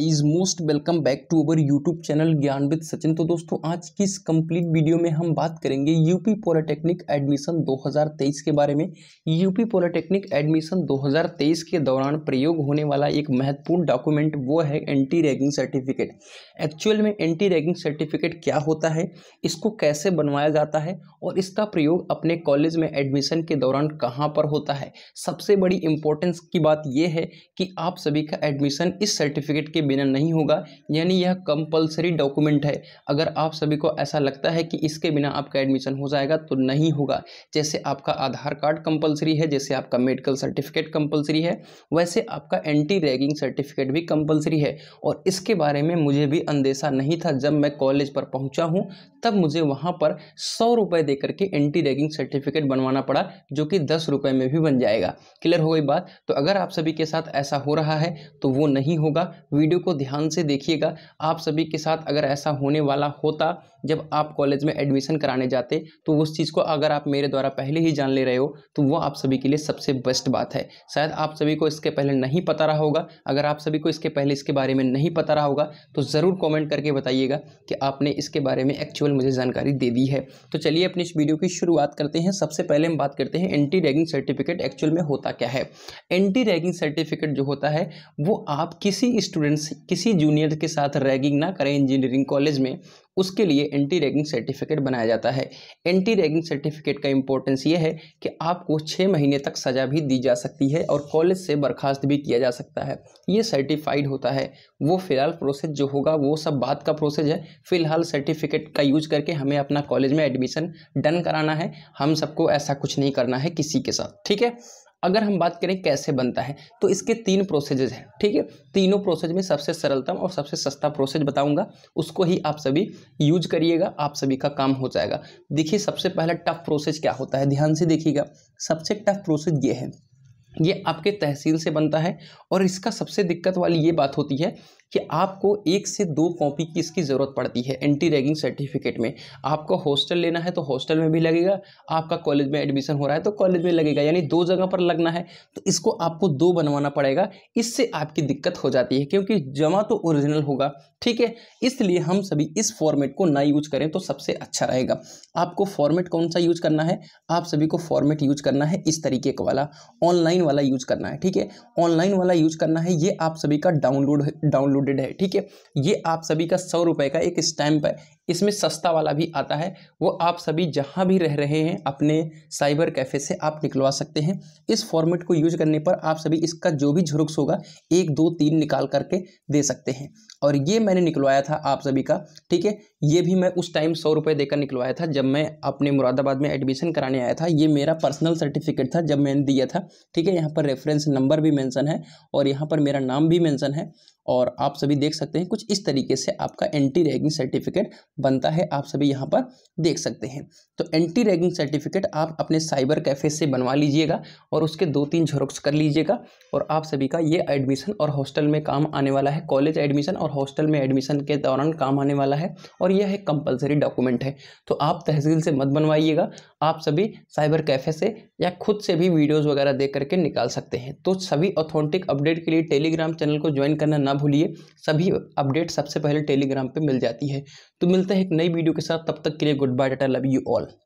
is most welcome back to our YouTube channel Gyan with Sachin तो दोस्तों आज की इस कंप्लीट वीडियो में हम बात करेंगे यूपी पॉलिटेक्निक एडमिशन 2023 के बारे में यूपी पॉलिटेक्निक एडमिशन 2023 के दौरान प्रयोग होने वाला एक महत्वपूर्ण डॉक्यूमेंट वो है एंटी रैगिंग सर्टिफिकेट एक्चुअल में एंटी रैगिंग सर्टिफिकेट क्या होता है इसको कैसे बनवाया जाता है और इसका प्रयोग अपने कॉलेज में एडमिशन के दौरान कहाँ पर होता है सबसे बड़ी इंपॉर्टेंस की बात यह है कि आप सभी का एडमिशन इस सर्टिफिकेट के बिना नहीं होगा यानी यह कंपलसरी डॉक्यूमेंट है अगर आप सभी को ऐसा लगता है कि इसके बिना आपका एडमिशन हो जाएगा तो नहीं होगा जैसे आपका आधार कार्ड कंपलसरी है जैसे आपका मेडिकल सर्टिफिकेट कंपलसरी है वैसे आपका एंटी रैगिंग सर्टिफिकेट भी कंपलसरी है और इसके बारे में मुझे भी अंदेशा नहीं था जब मैं कॉलेज पर पहुंचा हूं तब मुझे वहां पर सौ रुपये देकर के एंटी रैगिंग सर्टिफिकेट बनवाना पड़ा जो कि दस रुपये में भी बन जाएगा क्लियर हो गई बात तो अगर आप सभी के साथ ऐसा हो रहा है तो वो नहीं होगा वीडियो को ध्यान से देखिएगा आप सभी के साथ अगर ऐसा होने वाला होता जब आप कॉलेज में एडमिशन कराने जाते तो उस चीज़ को अगर आप मेरे द्वारा पहले ही जान ले रहे हो तो वो आप सभी के लिए सबसे बेस्ट बात है शायद आप सभी को इसके पहले नहीं पता रहा होगा अगर आप सभी को इसके पहले इसके बारे में नहीं पता रहा होगा तो ज़रूर कॉमेंट करके बताइएगा कि आपने इसके बारे में एक्चुअल मुझे जानकारी दे दी है तो चलिए अपनी इस वीडियो की शुरुआत करते हैं सबसे पहले हम बात करते हैं एंटी रैगिंग सर्टिफिकेट एक्चुअल में होता क्या है एंटी रैगिंग सर्टिफिकेट जो होता है वो आप किसी स्टूडेंट स्टूडेंट्स किसी जूनियर के साथ रैगिंग ना करें इंजीनियरिंग कॉलेज में उसके लिए एंटी रैगिंग सर्टिफिकेट बनाया जाता है एंटी रैगिंग सर्टिफिकेट का इंपॉर्टेंस ये है कि आपको छः महीने तक सज़ा भी दी जा सकती है और कॉलेज से बर्खास्त भी किया जा सकता है ये सर्टिफाइड होता है वो फिलहाल प्रोसेस जो होगा वो सब बात का प्रोसेस है फिलहाल सर्टिफिकेट का यूज करके हमें अपना कॉलेज में एडमिशन डन कराना है हम सबको ऐसा कुछ नहीं करना है किसी के साथ ठीक है अगर हम बात करें कैसे बनता है तो इसके तीन प्रोसेजेज हैं ठीक है तीनों प्रोसेज में सबसे सरलतम और सबसे सस्ता प्रोसेज बताऊंगा उसको ही आप सभी यूज करिएगा आप सभी का काम हो जाएगा देखिए सबसे पहला टफ प्रोसेस क्या होता है ध्यान से देखिएगा सबसे टफ प्रोसेस ये है ये आपके तहसील से बनता है और इसका सबसे दिक्कत वाली ये बात होती है कि आपको एक से दो कॉपी की इसकी ज़रूरत पड़ती है एंटी रैगिंग सर्टिफिकेट में आपको हॉस्टल लेना है तो हॉस्टल में भी लगेगा आपका कॉलेज में एडमिशन हो रहा है तो कॉलेज में लगेगा यानी दो जगह पर लगना है तो इसको आपको दो बनवाना पड़ेगा इससे आपकी दिक्कत हो जाती है क्योंकि जमा तो ओरिजिनल होगा ठीक है इसलिए हम सभी इस फॉर्मेट को ना यूज करें तो सबसे अच्छा रहेगा आपको फॉर्मेट कौन सा यूज करना है आप सभी को फॉर्मेट यूज करना है इस तरीके का वाला ऑनलाइन वाला यूज करना है ठीक है ऑनलाइन वाला यूज करना है ये आप सभी का डाउनलोड डाउनलोड इंक्लूडेड है ठीक है ये आप सभी का सौ रुपये का एक स्टैम्प है इसमें सस्ता वाला भी आता है वो आप सभी जहाँ भी रह रहे हैं अपने साइबर कैफ़े से आप निकलवा सकते हैं इस फॉर्मेट को यूज करने पर आप सभी इसका जो भी झुरुक्स होगा एक दो तीन निकाल करके दे सकते हैं और ये मैंने निकलवाया था आप सभी का ठीक है ये भी मैं उस टाइम सौ रुपये देकर निकलवाया था जब मैं अपने मुरादाबाद में एडमिशन कराने आया था ये मेरा पर्सनल सर्टिफिकेट था जब मैंने दिया था ठीक है यहाँ पर रेफरेंस नंबर भी मैंसन है और यहाँ पर मेरा नाम भी मैंसन है और आप सभी देख सकते हैं कुछ इस तरीके से आपका एंटी रैगिंग सर्टिफिकेट बनता है आप सभी यहाँ पर देख सकते हैं तो एंटी रैगिंग सर्टिफिकेट आप अपने साइबर कैफ़े से बनवा लीजिएगा और उसके दो तीन झरोक्स कर लीजिएगा और आप सभी का ये एडमिशन और हॉस्टल में काम आने वाला है कॉलेज एडमिशन और हॉस्टल में एडमिशन के दौरान काम आने वाला है और यह एक कंपलसरी डॉक्यूमेंट है तो आप तहसील से मत बनवाइएगा आप सभी साइबर कैफ़े से या खुद से भी वीडियोस वगैरह देख करके निकाल सकते हैं तो सभी ऑथेंटिक अपडेट के लिए टेलीग्राम चैनल को ज्वाइन करना ना भूलिए सभी अपडेट सबसे पहले टेलीग्राम पर मिल जाती है तो मिलते हैं एक नई वीडियो के साथ तब तक के लिए गुड बाय डाटा लव यू ऑल